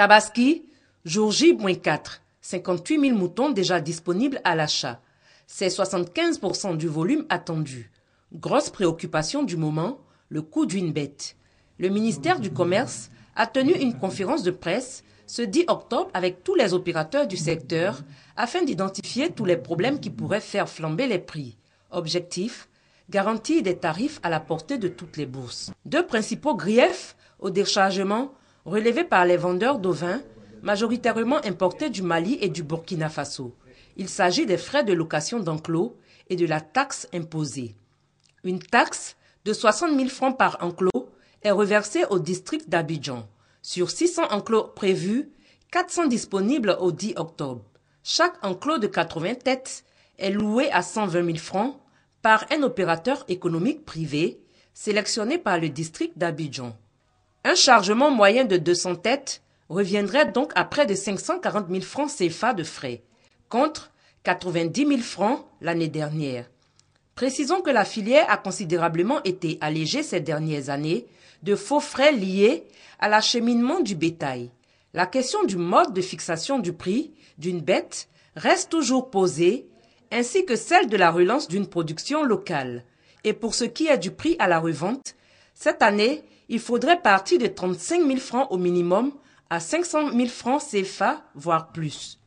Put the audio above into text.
Tabaski, jour J-4, 58 000 moutons déjà disponibles à l'achat. C'est 75% du volume attendu. Grosse préoccupation du moment, le coût d'une bête. Le ministère du Commerce a tenu une conférence de presse ce 10 octobre avec tous les opérateurs du secteur afin d'identifier tous les problèmes qui pourraient faire flamber les prix. Objectif garantie des tarifs à la portée de toutes les bourses. Deux principaux griefs au déchargement relevé par les vendeurs d'ovins, majoritairement importés du Mali et du Burkina Faso. Il s'agit des frais de location d'enclos et de la taxe imposée. Une taxe de 60 000 francs par enclos est reversée au district d'Abidjan. Sur 600 enclos prévus, 400 disponibles au 10 octobre. Chaque enclos de 80 têtes est loué à 120 000 francs par un opérateur économique privé sélectionné par le district d'Abidjan. Un chargement moyen de 200 têtes reviendrait donc à près de 540 000 francs CFA de frais, contre 90 000 francs l'année dernière. Précisons que la filière a considérablement été allégée ces dernières années de faux frais liés à l'acheminement du bétail. La question du mode de fixation du prix d'une bête reste toujours posée, ainsi que celle de la relance d'une production locale. Et pour ce qui est du prix à la revente, cette année, il faudrait partir de 35 000 francs au minimum à 500 000 francs CFA, voire plus.